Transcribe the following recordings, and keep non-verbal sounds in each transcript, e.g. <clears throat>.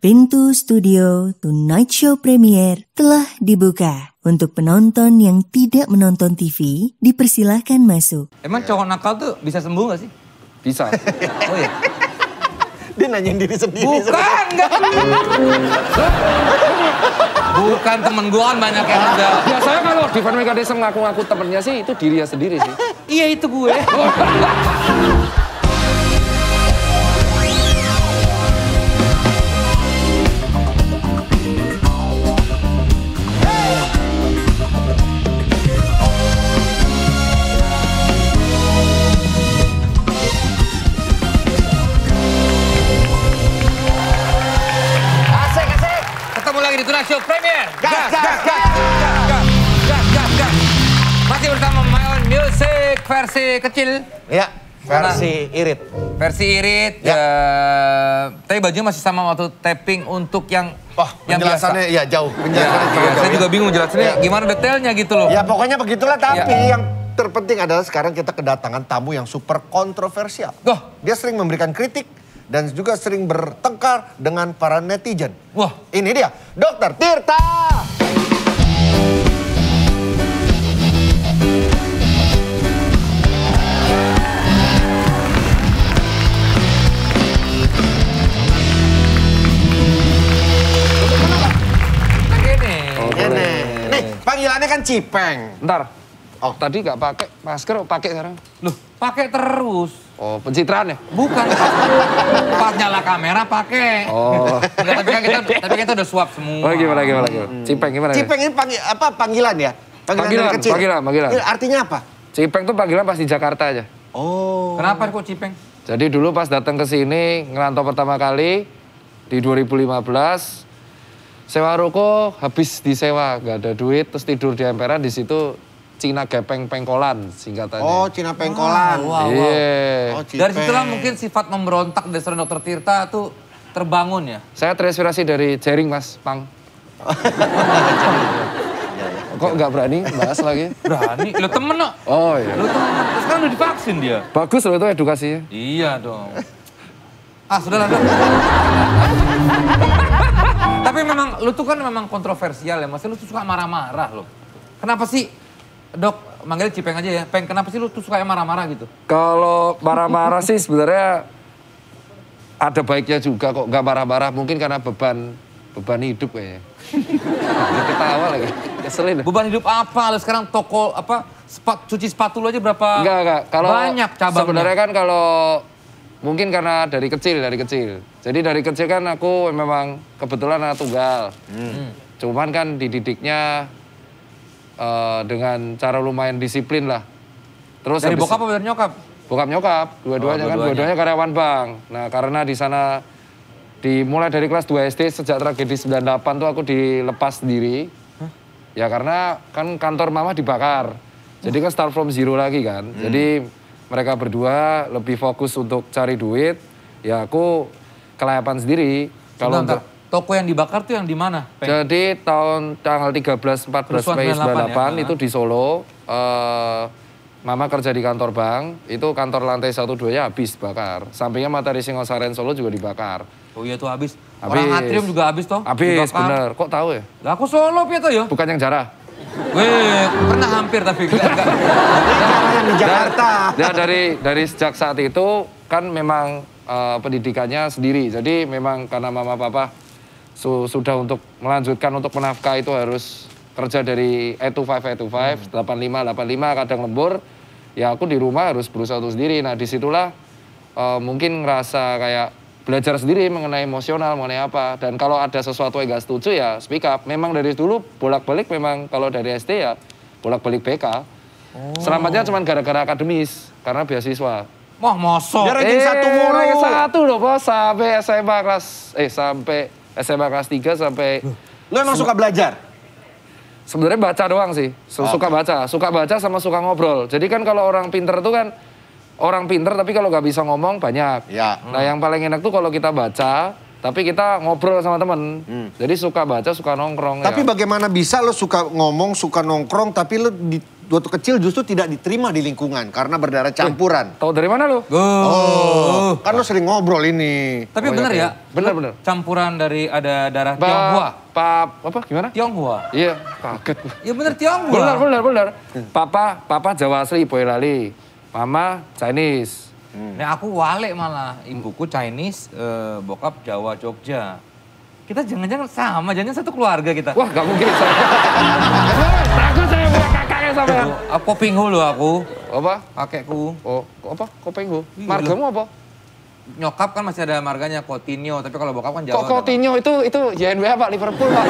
Pintu studio Tonight Show premier telah dibuka. Untuk penonton yang tidak menonton TV, dipersilahkan masuk. Emang cowok nakal tuh bisa sembuh gak sih? Bisa. Oh iya? <laughs> Dia nanyain diri sendiri. Bukan, enggak. Bukan temen gue kan banyak yang Ya Biasanya kalau di Van Desa ngaku-ngaku temennya sih, itu dirinya sendiri sih. iya itu gue. <laughs> versi kecil. Ya, versi irit. Versi irit. Ya. Uh, tapi bajunya masih sama waktu tapping untuk yang oh, yang penjelasannya biasa. ya jauh. Penjelasannya ya, jauh, ya, iya, jauh, saya juga bingung jelasannya ya. gimana detailnya gitu loh. Ya pokoknya begitulah ya. tapi ya. yang terpenting adalah sekarang kita kedatangan tamu yang super kontroversial. Oh. Dia sering memberikan kritik dan juga sering bertengkar dengan para netizen. Wah, ini dia, Dokter Tirta. Makanannya kan cipeng. Ntar. Oh, tadi nggak pakai masker, pakai sekarang. Loh, pakai terus. Oh, pencitraan ya? Bukan. Pas nyala kamera pakai. Oh. Nggak, tapi kan kita tapi kita udah suap semua. Oh, gimana gimana gimana. Hmm. Cipeng gimana? Cipeng ini panggil, apa panggilan ya? Panggilan, panggilan dari kecil. Ya? Panggilan, panggilan. Artinya apa? Cipeng tuh panggilan pas di Jakarta aja. Oh. Kenapa kok Cipeng? Jadi dulu pas datang ke sini ngerantau pertama kali di 2015 sewa ruko habis disewa, nggak ada duit, terus tidur di emperan di situ Cina Gepeng Pengkolan singkatannya. Oh, Cina Pengkolan. Ah, wow, iya. wow, wow. Yeah. Oh, dari situlah mungkin sifat memberontak dasar Dokter Tirta tuh terbangun ya. Saya terinspirasi dari Jaring Mas Pang. <laughs> Kok nggak berani bahas lagi? Berani, lo temen no. Oh iya. Lo temen, terus kan udah divaksin dia. Bagus loh itu edukasinya. Iya dong. Ah, sudah lah. <laughs> Tapi memang lu tuh kan memang kontroversial ya. Maksudnya lu tuh suka marah-marah lo. Kenapa sih Dok, manggil Cipeng aja ya. Peng, kenapa sih lu tuh suka yang marah-marah gitu? Kalau marah-marah sih sebenarnya ada baiknya juga kok nggak marah-marah. Mungkin karena beban beban hidup kayaknya. Jadi ketawa lagi. Keselin. Ya. Beban hidup apa? Lu sekarang toko apa cuci sepatu lu aja berapa? Enggak, enggak. Kalau banyak cabangnya. Sebenarnya kan kalau mungkin karena dari kecil, dari kecil. Jadi dari kecil kan aku memang kebetulan anak tunggal. Hmm. hmm. Cuman kan dididiknya uh, dengan cara lumayan disiplin lah. Terus dari bokap apa dari nyokap? Bokap nyokap, dua-duanya oh, kan dua-duanya karyawan bank. Nah karena di sana dimulai dari kelas 2 SD sejak tragedi 98 tuh aku dilepas sendiri. Huh? Ya karena kan kantor mama dibakar. Jadi kan start from zero lagi kan. Hmm. Jadi mereka berdua lebih fokus untuk cari duit. Ya aku kelayapan sendiri. Kalau untuk toko yang dibakar tuh yang di mana? Jadi tahun tanggal 13 14 Mei 98, 98 ya? itu di Solo. Uh, Mama kerja di kantor bank, itu kantor lantai satu duanya habis bakar. Sampingnya Matahari Singosaren Solo juga dibakar. Oh iya tuh habis. habis. Orang atrium juga habis toh? Habis, bener. Kok tahu ya? Lah aku Solo piye toh ya? Bukan yang jarah. Weh, pernah hampir tapi enggak. Jarah yang di nah, Jakarta. Ya dari dari sejak saat itu kan memang uh, pendidikannya sendiri. Jadi memang karena mama papa su sudah untuk melanjutkan untuk menafkah itu harus kerja dari E25, E25, hmm. 85, 85, kadang lembur. Ya aku di rumah harus berusaha untuk sendiri. Nah disitulah uh, mungkin ngerasa kayak belajar sendiri mengenai emosional, mengenai apa. Dan kalau ada sesuatu yang gak setuju ya speak up. Memang dari dulu bolak-balik memang kalau dari SD ya bolak-balik BK. Oh. Selamatnya cuma gara-gara akademis, karena beasiswa. Wah mosok. Dia ranking eh, satu mulu. Ranking satu loh bos sampai SMA kelas eh sampai SMA kelas tiga sampai. Lu emang suka belajar? Sebenarnya baca doang sih. Oh. Suka baca, suka baca sama suka ngobrol. Jadi kan kalau orang pinter tuh kan orang pinter tapi kalau nggak bisa ngomong banyak. Ya. Hmm. Nah yang paling enak tuh kalau kita baca tapi kita ngobrol sama temen. Hmm. Jadi suka baca, suka nongkrong. Tapi ya. bagaimana bisa lo suka ngomong, suka nongkrong tapi lo di waktu kecil justru tidak diterima di lingkungan karena berdarah campuran. Tahu dari mana lu? Oh. oh. Kan lu sering ngobrol ini. Tapi oh, benar ya? Benar-benar. Campuran dari ada darah ba, Tionghoa. Pap apa gimana? Tionghoa. Iya, kaget. Iya benar Tionghoa. Benar-benar. bener. Papa papa Jawa Asli Boyolali. Mama Chinese. Hmm. Nah aku wale malah ibuku Chinese, eh, bokap Jawa Jogja kita jangan-jangan sama, jangan satu keluarga kita. Wah, gak mungkin. <laughs> Bagus sama ya? Aku kopinghu loh aku. Apa? Kakekku. Oh, apa? Kopinghu. Iya. Margamu apa? Nyokap kan masih ada marganya Coutinho, tapi kalau bokap kan Jawa. Coutinho itu itu JNBA Pak Liverpool Pak.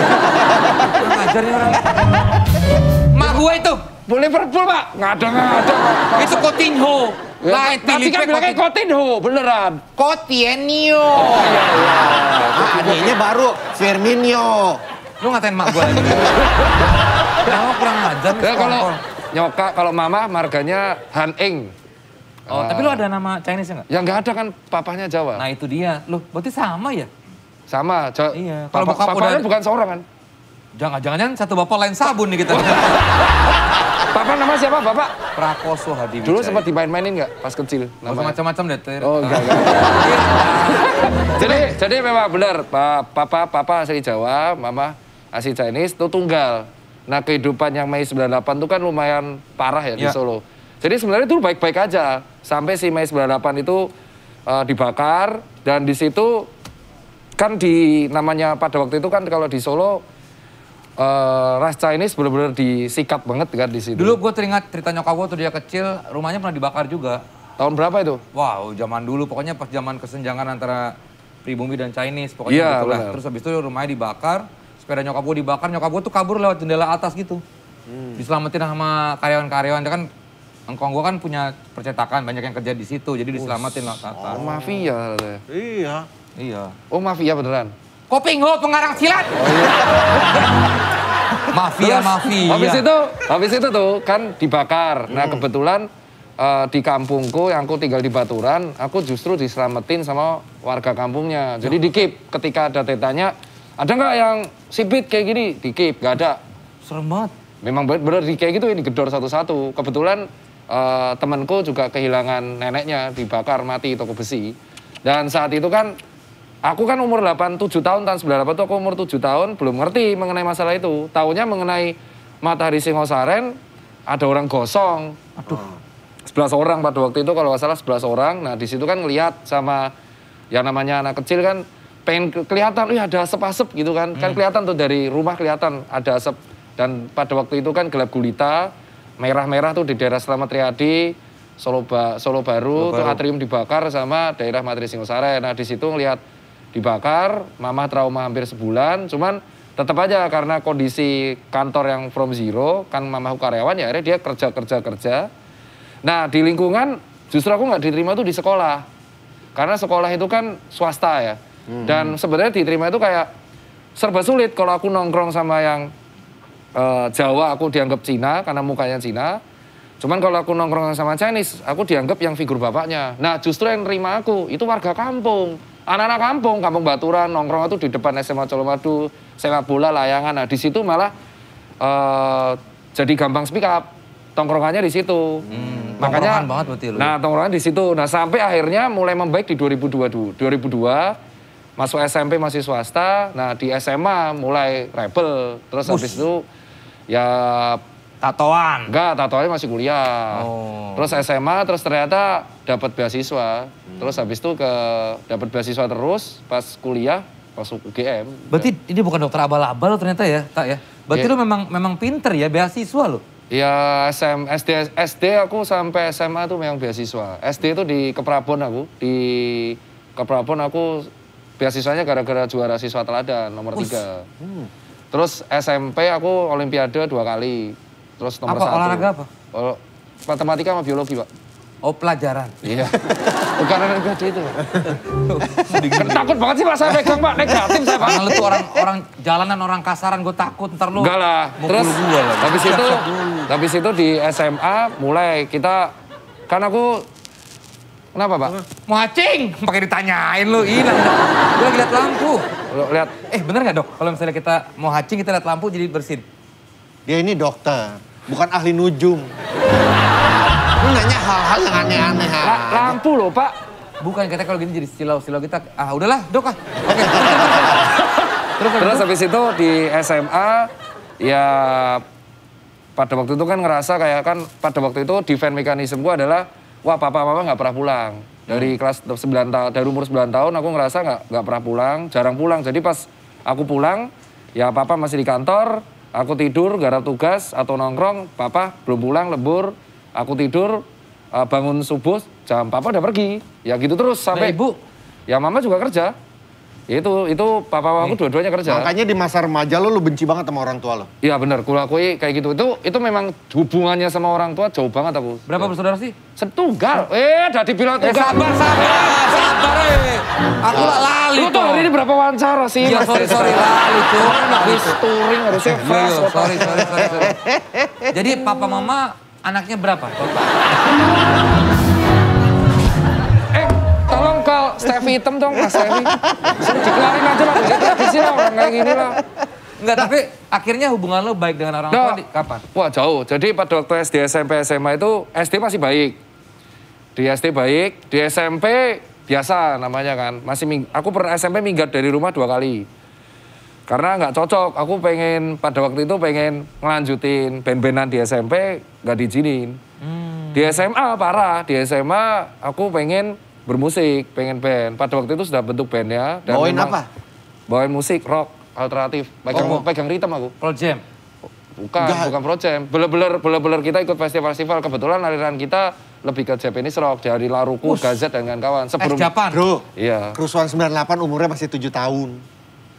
Ngajar nih ya orang. Mak gue itu. Bu Liverpool Pak. Ngada-ngada. Itu Coutinho. Ya, tapi kan bilangnya Coutinho, beneran. Coutinho. Oh, iya, iya. baru Firmino. Lu ngatain mak gue <laughs> Kamu kurang ajar. Ya, kalau nyoka, kalau mama marganya Han Eng. Oh, eh, tapi lu ada nama Chinese enggak? Ya enggak ada kan papahnya Jawa. Nah, itu dia. Loh, berarti sama ya? Sama, Iya. Kalau bapak papahnya bukan seorang kan? Jangan-jangan satu bapak lain sabun nih kita. <laughs> Bapak nama siapa Bapak? Prakoso Hadi Wijaya. Dulu sempat dimain-mainin nggak pas kecil? Oh, Macam-macam deh. terus. oh enggak, enggak. <laughs> jadi, jadi memang benar. Papa, Papa asli Jawa, Mama asli Chinese, itu tunggal. Nah kehidupan yang Mei 98 itu kan lumayan parah ya, ya. di Solo. Jadi sebenarnya itu baik-baik aja sampai si Mei 98 itu uh, dibakar dan di situ kan di namanya pada waktu itu kan kalau di Solo uh, ras Chinese benar-benar disikat banget kan di situ. Dulu gue teringat cerita nyokap gue tuh dia kecil, rumahnya pernah dibakar juga. Tahun berapa itu? Wow, zaman dulu pokoknya pas zaman kesenjangan antara pribumi dan Chinese pokoknya yeah, gitu lah. Terus habis itu rumahnya dibakar, sepeda nyokap gue dibakar, nyokap gue tuh kabur lewat jendela atas gitu. Hmm. Diselamatin sama karyawan-karyawan, kan Engkong gue kan punya percetakan, banyak yang kerja di situ, jadi diselamatin lewat atas. Oh, mafia. Ya? Iya. Iya. Oh mafia beneran? lo pengarang silat. Oh, iya. <laughs> mafia, Terus, mafia. Habis itu, habis itu tuh kan dibakar. Nah, hmm. Nah kebetulan uh, di kampungku yang aku tinggal di Baturan, aku justru diselamatin sama warga kampungnya. Jadi ya, dikip ketika ada tetanya ada nggak yang sipit kayak gini? Dikip, nggak ada. Serem banget. Memang benar di kayak gitu ini gedor satu-satu. Kebetulan uh, temanku juga kehilangan neneknya dibakar mati toko besi. Dan saat itu kan aku kan umur 8 7 tahun tahun 98 tuh aku umur 7 tahun belum ngerti mengenai masalah itu. Tahunya mengenai matahari Singosaren ada orang gosong. Aduh. 11 orang pada waktu itu kalau nggak salah 11 orang. Nah, di situ kan ngelihat sama yang namanya anak kecil kan pengen kelihatan, ya ada asap-asap gitu kan. kan hmm. Kan kelihatan tuh dari rumah kelihatan ada asap. Dan pada waktu itu kan gelap gulita, merah-merah tuh di daerah Selamat Triadi, Solo, ba Solo Baru, Solo Baru. tuh atrium dibakar sama daerah Matri Singosare. Nah di situ ngelihat dibakar, mama trauma hampir sebulan, cuman tetap aja karena kondisi kantor yang from zero, kan mama karyawan ya akhirnya dia kerja-kerja-kerja. Nah di lingkungan justru aku nggak diterima tuh di sekolah. Karena sekolah itu kan swasta ya. Hmm. Dan sebenarnya diterima itu kayak serba sulit kalau aku nongkrong sama yang uh, Jawa aku dianggap Cina karena mukanya Cina. Cuman kalau aku nongkrong sama Chinese, aku dianggap yang figur bapaknya. Nah justru yang terima aku itu warga kampung. Anak-anak kampung, kampung Baturan, nongkrong itu di depan SMA Colomadu, SMA bola, layangan. Nah di situ malah uh, jadi gampang speak up. Tongkrongannya di situ. Hmm, Makanya, banget berarti lu. Nah, tongkrongan di situ. Nah, sampai akhirnya mulai membaik di 2002. 2002 Masuk SMP masih swasta, nah di SMA mulai rebel. Terus Ush. habis itu ya... Tatoan? Enggak, tatoannya masih kuliah. Oh. Terus SMA, terus ternyata dapat beasiswa. Hmm. Terus habis itu ke dapat beasiswa terus pas kuliah pas UGM. Berarti ya. ini bukan dokter abal-abal ternyata ya, tak ya? Berarti yeah. lu memang memang pinter ya beasiswa lo? Ya SM, SD, SD aku sampai SMA tuh memang beasiswa. SD itu di Keprabon aku, di Keprabon aku beasiswanya gara-gara juara siswa teladan nomor Ush. tiga. Hmm. Terus SMP aku olimpiade dua kali. Terus nomor apa, satu. Olahraga apa? Ol oh, matematika sama biologi, Pak. Oh, pelajaran. Iya. <laughs> Bukan olimpiade itu. takut banget sih Pak saya pegang Pak, negatif saya Pak. Karena itu orang, orang jalanan, orang kasaran, gue takut ntar lu. Enggak lah. Terus habis itu, habis itu di SMA mulai kita, karena aku Kenapa, Pak? Mau hacing, pakai ditanyain lu. Hilang. Gue lagi lihat lampu. Lu lihat. Eh, bener nggak, Dok? Kalau misalnya kita mau hacing, kita lihat lampu jadi bersin. Dia ini dokter, bukan ahli nujum. Lu nanya hal-hal yang aneh-aneh. La lampu loh, Pak. Bukan, kita kalau gini jadi silau-silau kita. Ah, udahlah, Dok ah. Oke. Terus, terus, terus habis itu di SMA ya pada waktu itu kan ngerasa kayak kan pada waktu itu defense mekanisme gue adalah wah papa mama nggak pernah pulang dari hmm. kelas 9 tahun dari umur 9 tahun aku ngerasa nggak nggak pernah pulang jarang pulang jadi pas aku pulang ya papa masih di kantor aku tidur garap tugas atau nongkrong papa belum pulang lebur aku tidur eh, bangun subuh jam papa udah pergi ya gitu terus sampai nah, ibu ya mama juga kerja itu itu papa aku dua-duanya kerja. Makanya di masa remaja lo lu benci banget sama orang tua lo. Iya benar, kula kui kayak gitu. Itu itu memang hubungannya sama orang tua jauh banget aku. Berapa bersaudara sih? Setunggal. Eh, udah dibilang ya, tunggal. Eh, sabar, sabar, sabar. Eh. Aku lah lali. Lu tuh hari ini berapa wawancara sih? Ya sorry, sorry lali tuh. Harus touring, harusnya iya, fast. Sorry, sorry, sorry. Jadi papa mama anaknya berapa <laughs> Tolong kalau Steffi hitam dong Mas Steffi. dikelarin aja lah, di sini lah orang kayak gini lah. Enggak, tapi akhirnya hubungan lo baik dengan orang tua di, kapan? Wah jauh, jadi pada waktu SD, SMP, SMA itu SD masih baik. Di SD baik, di SMP biasa namanya kan. Masih aku pernah SMP minggat dari rumah dua kali. Karena nggak cocok, aku pengen pada waktu itu pengen ngelanjutin band-bandan di SMP, nggak diizinin. Hmm. Di SMA parah, di SMA aku pengen bermusik, pengen band. Pada waktu itu sudah bentuk bandnya. Dan bawain memang, apa? Bawain musik, rock, alternatif. Pegang, oh. pegang ritme aku. Pro Jam? Bukan, Gak. bukan Pro Jam. Beler-beler, beler kita ikut festival-festival. Kebetulan aliran kita lebih ke Japanese rock. Dari Laruku, Us. Gazet, dan kawan-kawan. Eh, Sebelum... Eh, Japan? Bro, iya. kerusuhan 98 umurnya masih 7 tahun.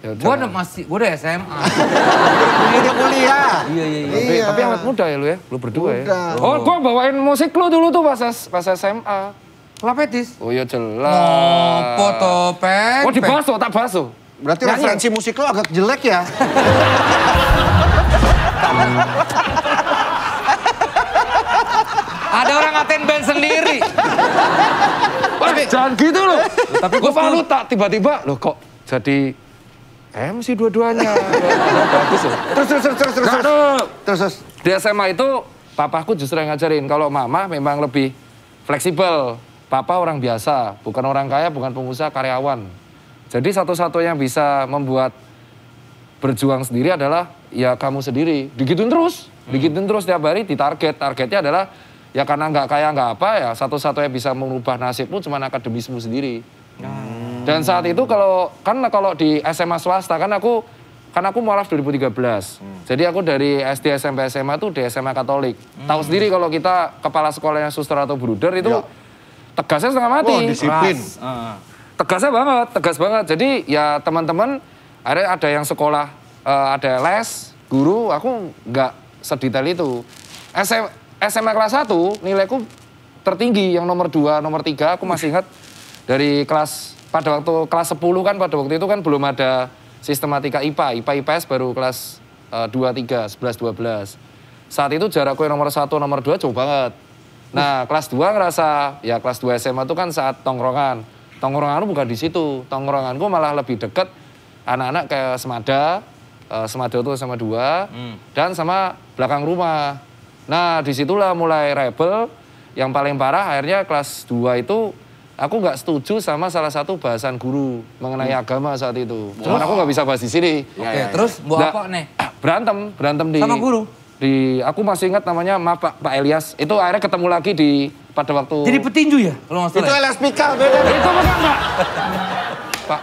Ya, gue udah masih, gue udah SMA. Dia udah kuliah. Iya, iya, iya. Tapi, iya. tapi amat muda ya lu ya, lu berdua muda. ya. Oh, oh gue bawain musik lu dulu tuh pas, pas SMA. Lah petis. Oh ya jelas. Ngopo no, to, Oh dibaso, tak baso. Berarti Nyanyi. referensi musik lo agak jelek ya? <laughs> Ada orang ngatain band sendiri. Tapi, jangan gitu loh. Tapi gue malu tak tiba-tiba loh kok jadi MC dua-duanya. <laughs> Bagus loh. Terus terus terus terus terus. terus. terus terus. Di SMA itu papaku justru yang ngajarin kalau mama memang lebih fleksibel. Papa orang biasa, bukan orang kaya, bukan pengusaha, karyawan. Jadi satu-satunya yang bisa membuat berjuang sendiri adalah ya kamu sendiri. Digituin terus, hmm. digituin terus tiap hari Di target, Targetnya adalah ya karena nggak kaya nggak apa ya satu-satunya bisa mengubah nasibmu cuma akademismu sendiri. Hmm. Dan saat itu kalau karena kalau di SMA swasta kan aku kan aku mualaf 2013. Hmm. Jadi aku dari SD, SMP, SMA tuh di SMA Katolik. Hmm. Tahu sendiri kalau kita kepala sekolahnya suster atau bruder itu ya tegasnya setengah mati. Oh, disiplin. Uh. Tegasnya banget, tegas banget. Jadi ya teman-teman, ada ada yang sekolah, uh, ada les, guru, aku nggak sedetail itu. SM, SMA kelas 1 nilaiku tertinggi, yang nomor 2, nomor 3 aku masih ingat dari kelas pada waktu kelas 10 kan pada waktu itu kan belum ada sistematika IPA, IPA IPS baru kelas uh, 2 3, 11 12. Saat itu jarakku yang nomor 1, nomor 2 jauh banget. Nah, kelas 2 ngerasa ya kelas 2 SMA itu kan saat tongkrongan. Tongkrongan bukan di situ. Tongkronganku malah lebih deket anak-anak kayak Semada, uh, Semada itu sama dua, hmm. dan sama belakang rumah. Nah, disitulah mulai rebel. Yang paling parah akhirnya kelas 2 itu aku nggak setuju sama salah satu bahasan guru mengenai hmm. agama saat itu. Cuman wow. aku nggak bisa bahas di sini. Oke, okay, ya, ya, ya. terus iya. buat apa nih? Berantem, berantem di... Sama guru? di aku masih ingat namanya maaf Pak, Pak Elias itu akhirnya ketemu lagi di pada waktu jadi petinju ya kalau salah itu Elias ya? Pika itu bukan Pak. Pak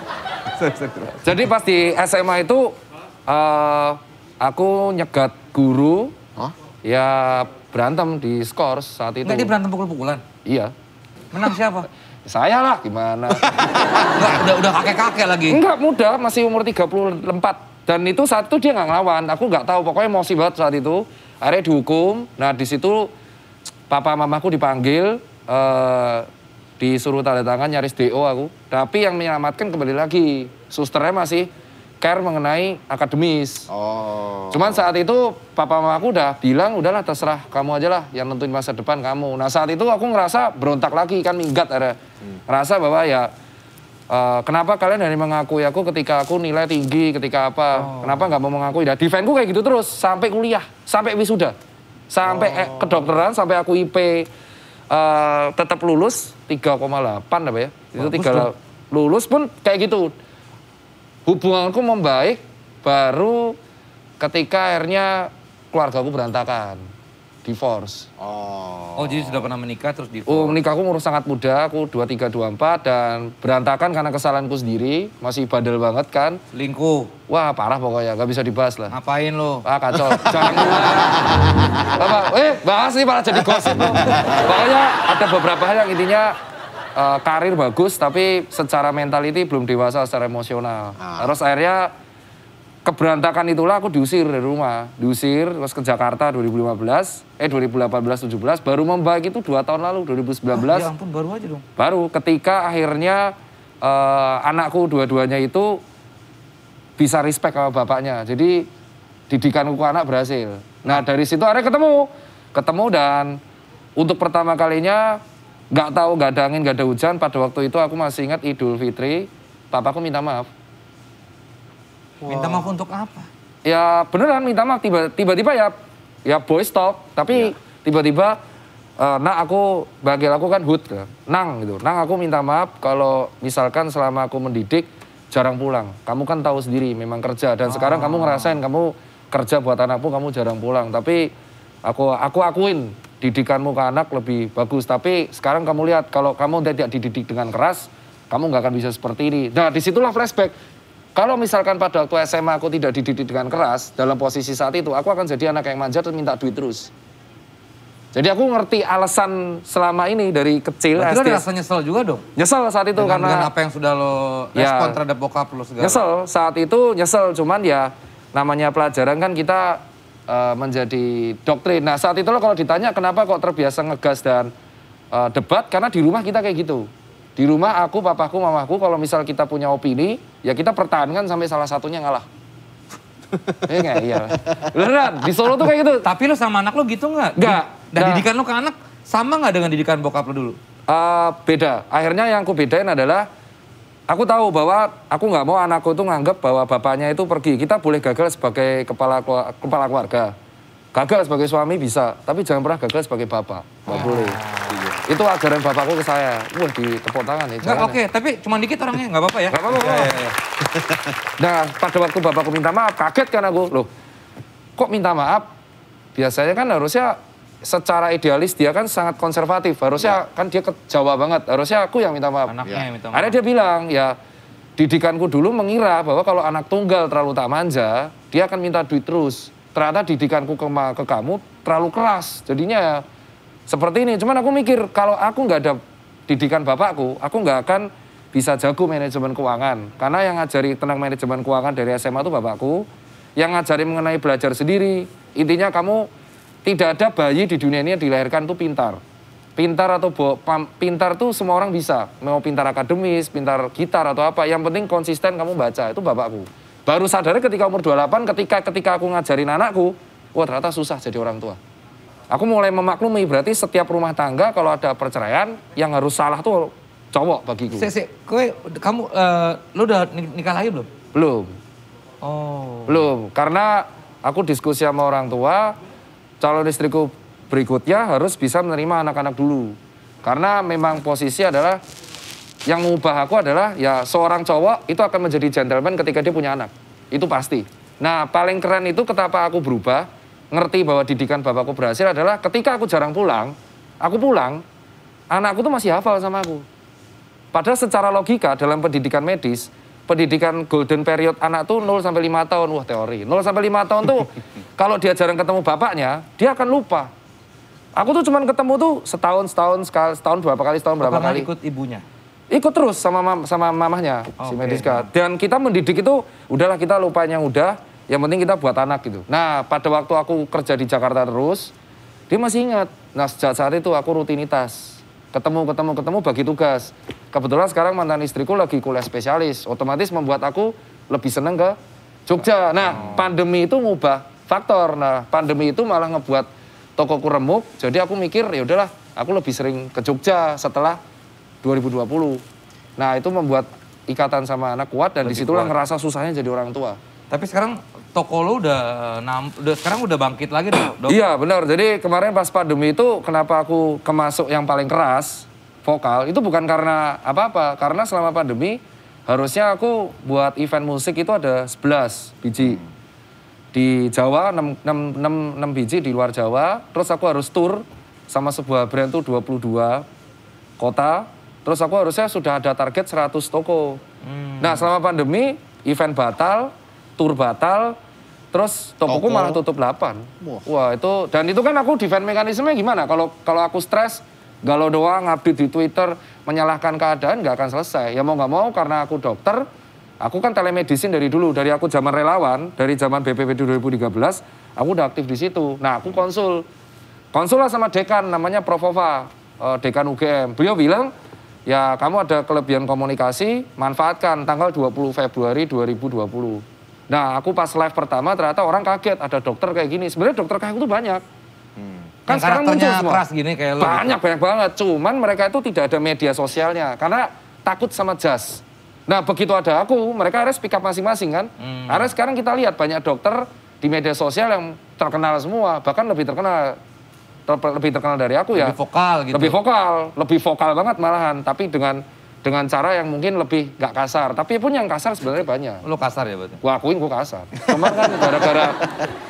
jadi pas di SMA itu uh, aku nyegat guru huh? ya berantem di skors saat itu Jadi berantem pukul-pukulan iya menang siapa saya lah gimana Enggak, <laughs> udah udah kakek kakek lagi enggak muda masih umur 34 dan itu satu dia nggak ngelawan, aku nggak tahu pokoknya emosi banget saat itu. Akhirnya dihukum. Nah di situ papa mamaku dipanggil, eh, disuruh tanda tangan nyaris DO aku. Tapi yang menyelamatkan kembali lagi susternya masih care mengenai akademis. Oh. Cuman saat itu papa mamaku udah bilang udahlah terserah kamu aja lah yang nentuin masa depan kamu. Nah saat itu aku ngerasa berontak lagi kan minggat ada. Hmm. Rasa bahwa ya Uh, kenapa kalian dari mengakui aku ketika aku nilai tinggi, ketika apa? Oh. Kenapa nggak mau mengakui? Nah, defense kayak gitu terus sampai kuliah, sampai wisuda, sampai eh, oh. eh, kedokteran, sampai aku IP uh, eh, tetap lulus 3,8 apa ya? Itu tiga lulus pun kayak gitu. Hubunganku membaik baru ketika akhirnya keluargaku berantakan divorce. Oh. Oh, jadi sudah pernah menikah terus divorce. Oh, menikahku umur sangat muda, aku 23 24 dan berantakan karena kesalahanku sendiri, masih bandel banget kan. Lingkuh. Wah, parah pokoknya, gak bisa dibahas lah. Ngapain lo? Ah, kacau. Jangan Apa? Eh, bahas nih malah jadi gosip Pokoknya ada beberapa hal yang intinya eh, karir bagus tapi secara mental ini belum dewasa secara emosional. Ah. Terus akhirnya keberantakan itulah aku diusir dari rumah. Diusir terus ke Jakarta 2015, eh 2018 17 baru membaik itu dua tahun lalu 2019. Oh, ah, ya ampun baru aja dong. Baru ketika akhirnya uh, anakku dua-duanya itu bisa respect sama bapaknya. Jadi didikanku ke anak berhasil. Nah dari situ akhirnya ketemu. Ketemu dan untuk pertama kalinya nggak tahu nggak ada angin nggak ada hujan pada waktu itu aku masih ingat Idul Fitri papaku minta maaf Wow. Minta maaf untuk apa? Ya beneran minta maaf tiba-tiba ya ya boy stop tapi iya. tiba-tiba uh, nah aku bagi aku kan hut nang gitu nang aku minta maaf kalau misalkan selama aku mendidik jarang pulang kamu kan tahu sendiri memang kerja dan oh. sekarang kamu ah. ngerasain kamu kerja buat anakmu kamu jarang pulang tapi aku aku akuin didikanmu ke anak lebih bagus tapi sekarang kamu lihat kalau kamu tidak dididik dengan keras kamu nggak akan bisa seperti ini nah disitulah flashback kalau misalkan pada waktu SMA aku tidak dididik dengan keras dalam posisi saat itu, aku akan jadi anak yang manja dan minta duit terus. Jadi aku ngerti alasan selama ini dari kecil. Berarti kan rasanya nyesel juga dong? Nyesel saat itu dengan, karena... Dengan apa yang sudah lo ya. respon ya, terhadap bokap lo segala. Nyesel, saat itu nyesel. Cuman ya namanya pelajaran kan kita uh, menjadi doktrin. Nah saat itu lo kalau ditanya kenapa kok terbiasa ngegas dan uh, debat, karena di rumah kita kayak gitu. Di rumah aku, papaku, mamaku kalau misal kita punya opini, ya kita pertahankan sampai salah satunya ngalah. <laughs> Iya nggak? Iya. Beneran, di Solo tuh kayak gitu. Tapi lo sama anak lo gitu nggak? Nggak. Dan nah, didikan lu ke anak sama nggak dengan didikan bokap lo dulu? Uh, beda. Akhirnya yang aku bedain adalah aku tahu bahwa aku nggak mau anakku itu nganggap bahwa bapaknya itu pergi. Kita boleh gagal sebagai kepala kepala keluarga, gagal sebagai suami bisa, tapi jangan pernah gagal sebagai bapak. Nggak boleh. Iya. Itu ajaran bapakku ke saya. Wah di tepuk tangan ya. Oke, okay, tapi cuma dikit orangnya, nggak apa-apa ya. Nggak apa-apa. Iya, iya, iya. <laughs> Nah pada waktu bapakku minta maaf, kaget kan aku. Loh kok minta maaf? Biasanya kan harusnya secara idealis dia kan sangat konservatif. Harusnya ya. kan dia ke Jawa banget. Harusnya aku yang minta maaf. Anaknya ya. yang minta maaf. Akhirnya dia bilang ya didikanku dulu mengira bahwa kalau anak tunggal terlalu tak manja, dia akan minta duit terus. Ternyata didikanku ke, ke kamu terlalu keras. Jadinya ya seperti ini. Cuman aku mikir kalau aku nggak ada didikan bapakku, aku nggak akan bisa jago manajemen keuangan. Karena yang ngajari tentang manajemen keuangan dari SMA itu bapakku, yang ngajari mengenai belajar sendiri. Intinya kamu tidak ada bayi di dunia ini yang dilahirkan tuh pintar. Pintar atau bo, pintar tuh semua orang bisa. Mau pintar akademis, pintar gitar atau apa. Yang penting konsisten kamu baca. Itu bapakku. Baru sadar ketika umur 28, ketika ketika aku ngajarin anakku, wah ternyata susah jadi orang tua. Aku mulai memaklumi berarti setiap rumah tangga kalau ada perceraian yang harus salah tuh cowok bagiku. si, kue kamu uh, lu udah nikah lagi belum? Belum. Oh. Belum, karena aku diskusi sama orang tua, calon istriku berikutnya harus bisa menerima anak-anak dulu. Karena memang posisi adalah yang mengubah aku adalah ya seorang cowok itu akan menjadi gentleman ketika dia punya anak. Itu pasti. Nah, paling keren itu kenapa aku berubah ngerti bahwa didikan bapakku berhasil adalah ketika aku jarang pulang, aku pulang, anakku tuh masih hafal sama aku. Padahal secara logika dalam pendidikan medis, pendidikan golden period anak tuh 0 sampai 5 tahun, wah teori. 0 sampai 5 tahun tuh <laughs> kalau dia jarang ketemu bapaknya, dia akan lupa. Aku tuh cuman ketemu tuh setahun setahun sekali, setahun berapa kali, setahun berapa kali. ikut ibunya. Ikut terus sama mam, sama mamahnya oh, si Mediska. Dan kita mendidik itu udahlah kita lupain yang udah, yang penting kita buat anak gitu. Nah, pada waktu aku kerja di Jakarta terus, dia masih ingat. Nah, sejak saat itu aku rutinitas. Ketemu, ketemu, ketemu bagi tugas. Kebetulan sekarang mantan istriku lagi kuliah spesialis. Otomatis membuat aku lebih seneng ke Jogja. Nah, oh. pandemi itu ngubah faktor. Nah, pandemi itu malah ngebuat tokoku remuk. Jadi aku mikir, ya udahlah, aku lebih sering ke Jogja setelah 2020. Nah, itu membuat ikatan sama anak kuat dan lebih disitulah kuat. ngerasa susahnya jadi orang tua. Tapi sekarang toko lo udah, eh, nam, udah sekarang udah bangkit lagi dong. iya benar. Jadi kemarin pas pandemi itu kenapa aku kemasuk yang paling keras vokal itu bukan karena apa-apa. Karena selama pandemi harusnya aku buat event musik itu ada 11 biji. Hmm. Di Jawa 6, 6, 6, 6 biji di luar Jawa. Terus aku harus tour sama sebuah brand tuh 22 kota. Terus aku harusnya sudah ada target 100 toko. Hmm. Nah selama pandemi event batal, tour batal, Terus tokoku Toko. malah tutup 8. Wah. Wah itu, dan itu kan aku defense mekanismenya gimana? Kalau kalau aku stres, galau doang, update di Twitter, menyalahkan keadaan, nggak akan selesai. Ya mau nggak mau karena aku dokter, aku kan telemedicine dari dulu. Dari aku zaman relawan, dari zaman BPBD 2013, aku udah aktif di situ. Nah aku konsul. Konsul lah sama dekan, namanya Prof. Ova, eh, dekan UGM. Beliau bilang, ya kamu ada kelebihan komunikasi, manfaatkan tanggal 20 Februari 2020. Nah aku pas live pertama ternyata orang kaget ada dokter kayak gini. Sebenarnya dokter kayak aku tuh banyak. Hmm. Kan sekarang muncul semua. keras gini kayak lo. Gitu. Banyak, gitu. banyak banget. Cuman mereka itu tidak ada media sosialnya. Karena takut sama jas. Nah begitu ada aku, mereka harus pick up masing-masing kan. Hmm. Akhirnya sekarang kita lihat banyak dokter di media sosial yang terkenal semua. Bahkan lebih terkenal ter lebih terkenal dari aku ya. Lebih vokal gitu. Lebih vokal, lebih vokal banget malahan. Tapi dengan dengan cara yang mungkin lebih gak kasar. Tapi pun yang kasar sebenarnya banyak. Lo kasar ya berarti? Gue akuin gue kasar. Cuma kan gara-gara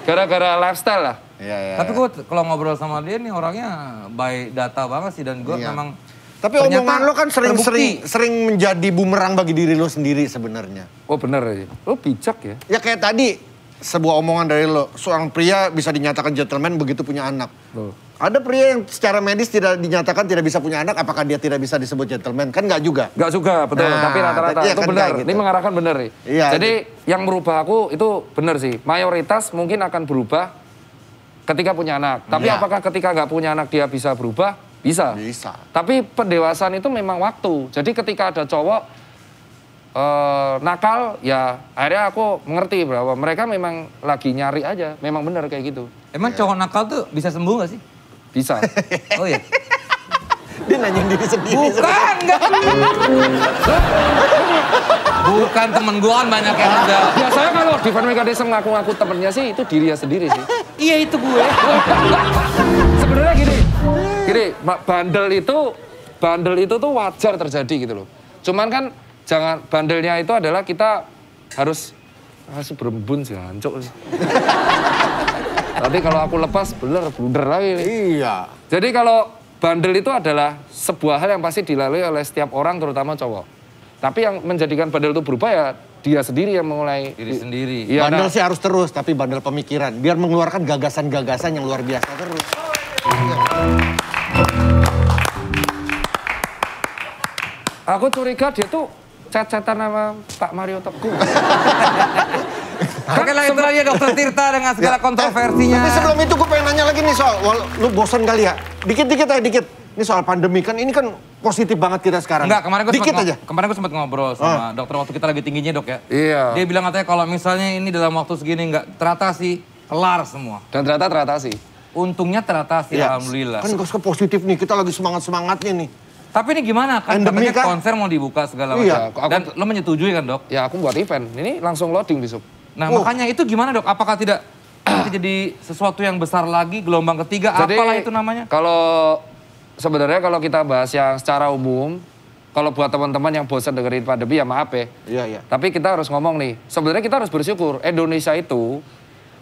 gara-gara lifestyle lah. Iya, iya. Tapi iya. gue kalau ngobrol sama dia nih orangnya baik data banget sih dan gue iya. memang tapi omongan lo kan sering-sering sering menjadi bumerang bagi diri lo sendiri sebenarnya. Oh benar ya. Lo bijak ya. Ya kayak tadi sebuah omongan dari lo, seorang pria bisa dinyatakan gentleman begitu punya anak. Loh. Ada pria yang secara medis tidak dinyatakan tidak bisa punya anak, apakah dia tidak bisa disebut gentleman? Kan nggak juga. Nggak juga, betul. Nah, Tapi rata-rata iya, itu kan benar. Gitu. Ini mengarahkan benar nih. Iya, Jadi gitu. yang merubah aku itu benar sih. Mayoritas mungkin akan berubah ketika punya anak. Tapi ya. apakah ketika nggak punya anak dia bisa berubah? Bisa. Bisa. Tapi pendewasaan itu memang waktu. Jadi ketika ada cowok e, nakal, ya akhirnya aku mengerti bahwa mereka memang lagi nyari aja. Memang benar kayak gitu. Emang ya. cowok nakal tuh bisa sembuh gak sih? Bisa. <laughs> Oh iya. Dia nanya diri sendiri. Bukan, enggak. Bukan temen gue kan banyak yang ada. Biasanya kalau di Van Mekanism ngaku-ngaku temennya sih itu dirinya sendiri sih. <laughs> iya itu gue. <laughs> Sebenarnya gini, gini bandel itu bandel itu tuh wajar terjadi gitu loh. Cuman kan jangan bandelnya itu adalah kita harus harus ah, berembun sih hancur. Tapi kalau aku lepas, bener, bener lagi. Iya. Jadi kalau bandel itu adalah sebuah hal yang pasti dilalui oleh setiap orang, terutama cowok. Tapi yang menjadikan bandel itu berubah ya dia sendiri yang mulai. Diri sendiri. Ya, bandel nah, sih harus terus, tapi bandel pemikiran. Biar mengeluarkan gagasan-gagasan yang luar biasa terus. Aku curiga dia tuh cacat-catan sama Pak Mario Teguh. <laughs> Oke lah itu dia dokter Tirta dengan segala ya. kontroversinya. Eh, tapi sebelum itu gue pengen nanya lagi nih soal, wal, lu bosan kali ya? Dikit-dikit aja, dikit. Ini soal pandemi kan, ini kan positif banget kita sekarang. Enggak, kemarin gue sempat aja. Kemarin gue sempat ngobrol sama oh. dokter waktu kita lagi tingginya dok ya. Iya. Dia bilang katanya kalau misalnya ini dalam waktu segini nggak teratasi, kelar semua. Dan ternyata teratasi. Untungnya teratasi, ya. Alhamdulillah. Kan gue positif nih, kita lagi semangat-semangatnya nih. Tapi ini gimana? Kan Endemi, katanya kan? konser mau dibuka segala iya. macam. Iya, aku, Dan lo menyetujui kan dok? Ya aku buat event, ini langsung loading besok. Nah oh. makanya itu gimana dok? Apakah tidak <clears throat> jadi sesuatu yang besar lagi gelombang ketiga? Jadi, apalah itu namanya? Kalau sebenarnya kalau kita bahas yang secara umum, kalau buat teman-teman yang bosan dengerin pandemi ya maaf ya. Iya, iya. Tapi kita harus ngomong nih, sebenarnya kita harus bersyukur Indonesia itu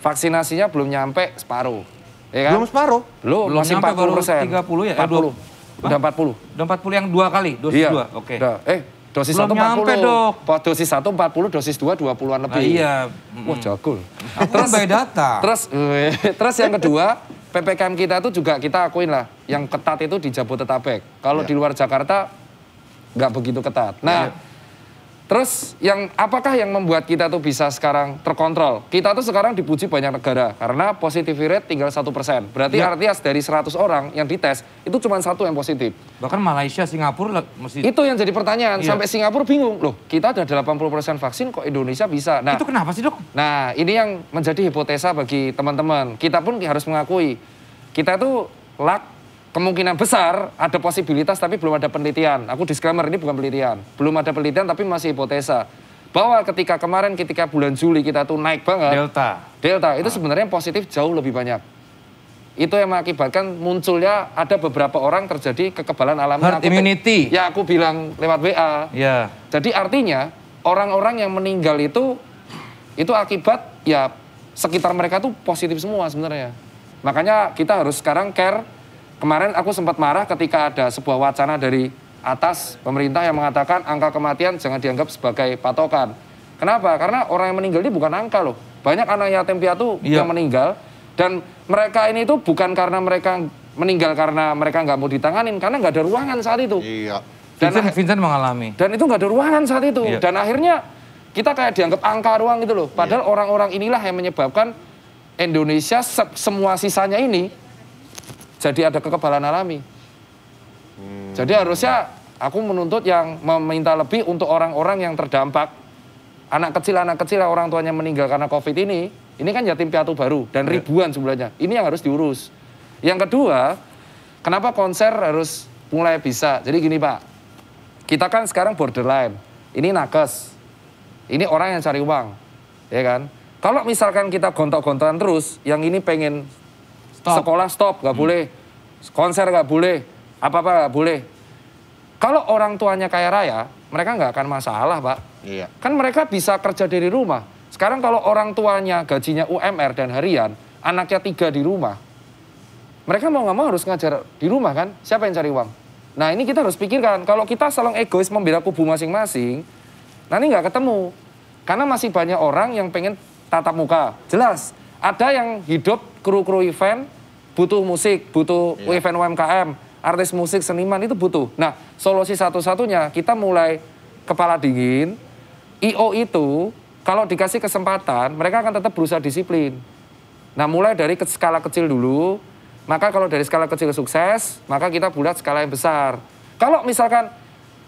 vaksinasinya belum nyampe separuh. Ya kan? Belum separuh? Belum, belum masih nyampe 40 baru 30 ya? 40. Eh, 20. Udah 40. Udah 40 yang dua kali? dua iya. dua? Oke. Okay. Eh, Dosis Belum 1 40. nyampe, Dok. Dosis 1 40, dosis 2 20-an lebih. Nah, iya. Wah, jago. Aku kan terus by data. Terus eh, <laughs> terus yang kedua, PPKM kita itu juga kita akuin lah. Yang ketat itu di Jabodetabek. Kalau ya. di luar Jakarta nggak begitu ketat. Nah, ya Terus yang apakah yang membuat kita tuh bisa sekarang terkontrol? Kita tuh sekarang dipuji banyak negara karena positivity rate tinggal satu persen. Berarti ya. artinya dari 100 orang yang dites itu cuma satu yang positif. Bahkan Malaysia, Singapura masih. Itu yang jadi pertanyaan. Ya. Sampai Singapura bingung loh. Kita ada 80 persen vaksin kok Indonesia bisa. Nah itu kenapa sih dok? Nah ini yang menjadi hipotesa bagi teman-teman. Kita pun harus mengakui kita tuh luck kemungkinan besar ada posibilitas tapi belum ada penelitian. Aku disclaimer ini bukan penelitian. Belum ada penelitian tapi masih hipotesa. Bahwa ketika kemarin ketika bulan Juli kita tuh naik banget. Delta. Delta itu ah. sebenarnya positif jauh lebih banyak. Itu yang mengakibatkan munculnya ada beberapa orang terjadi kekebalan alami. Herd aku immunity. Ya aku bilang lewat WA. Ya. Jadi artinya orang-orang yang meninggal itu itu akibat ya sekitar mereka tuh positif semua sebenarnya. Makanya kita harus sekarang care kemarin aku sempat marah ketika ada sebuah wacana dari atas pemerintah yang mengatakan angka kematian jangan dianggap sebagai patokan. Kenapa? Karena orang yang meninggal ini bukan angka loh. Banyak anak yatim piatu yeah. yang meninggal dan mereka ini itu bukan karena mereka meninggal karena mereka nggak mau ditanganin karena nggak ada ruangan saat itu. Iya. Dan Vincent, Vincent mengalami. Dan itu nggak ada ruangan saat itu. Iya. Dan akhirnya kita kayak dianggap angka ruang gitu loh. Padahal iya. orang-orang iya. inilah yang menyebabkan Indonesia semua sisanya ini jadi ada kekebalan alami. Hmm. Jadi harusnya aku menuntut yang meminta lebih untuk orang-orang yang terdampak. Anak kecil, anak kecil orang tuanya meninggal karena COVID ini, ini kan yatim piatu baru dan iya. ribuan sebenarnya. Ini yang harus diurus. Yang kedua, kenapa konser harus mulai bisa? Jadi gini Pak, kita kan sekarang borderline. Ini nakes, ini orang yang cari uang, ya kan? Kalau misalkan kita gontok-gontokan terus, yang ini pengen stop. sekolah stop, nggak hmm. boleh, konser nggak boleh, apa-apa nggak boleh. Kalau orang tuanya kaya raya, mereka nggak akan masalah, Pak. Iya. Kan mereka bisa kerja dari rumah. Sekarang kalau orang tuanya gajinya UMR dan harian, anaknya tiga di rumah, mereka mau nggak mau harus ngajar di rumah kan? Siapa yang cari uang? Nah ini kita harus pikirkan, kalau kita selalu egois membela kubu masing-masing, nanti nggak ketemu. Karena masih banyak orang yang pengen tatap muka. Jelas, ada yang hidup kru-kru event, butuh musik, butuh yeah. event UMKM, artis musik, seniman itu butuh. Nah, solusi satu-satunya kita mulai kepala dingin, IO itu kalau dikasih kesempatan, mereka akan tetap berusaha disiplin. Nah, mulai dari ke skala kecil dulu, maka kalau dari skala kecil sukses, maka kita bulat skala yang besar. Kalau misalkan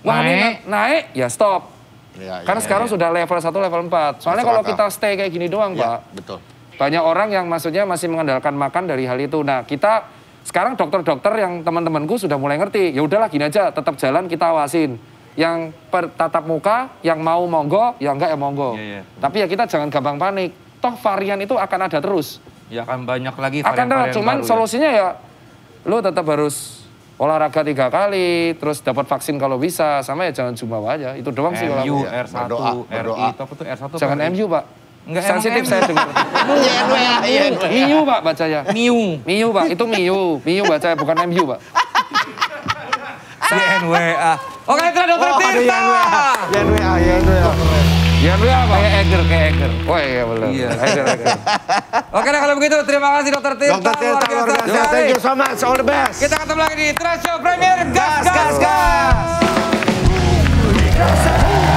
wah naik, naik ya stop. Ya, Karena ya, sekarang ya. sudah level 1, level 4. Soalnya kalau kita stay kayak gini doang, ya, Pak. Betul banyak orang yang maksudnya masih mengandalkan makan dari hal itu. Nah, kita sekarang dokter-dokter yang teman-temanku sudah mulai ngerti. Ya udahlah gini aja, tetap jalan kita awasin. Yang per, tatap muka, yang mau monggo, yang enggak ya monggo. Yeah, yeah. Tapi ya kita jangan gampang panik. Toh varian itu akan ada terus. Ya akan banyak lagi varian-varian akan varian Cuman baru, ya. solusinya ya, ya lu tetap harus olahraga tiga kali, terus dapat vaksin kalau bisa, sama ya jangan jumawa aja. Itu doang MU, sih olahraga. MU, R1, R2, R1, r tuh R1? r RI. r Pak. Enggak sensitif saya dengar. <laughs> Iya, Miu, iya, iya. Miu Pak bacanya. Miu. Miu Pak, itu Miu. Miu bacanya bukan MU Pak. <laughs> YNWA. Oke, itu ada dokter oh, Tirta. YNWA, YNWA. YNWA apa? Kayak Eger, kayak Eger. Oh iya benar. Iya, Eger, Eger. <laughs> Oke nah kalau begitu terima kasih dokter Tirta. Dokter Tirta luar biasa. Thank you so much, all the best. Kita ketemu lagi di Trash Show Premier Gas Gas Gas. gas. gas.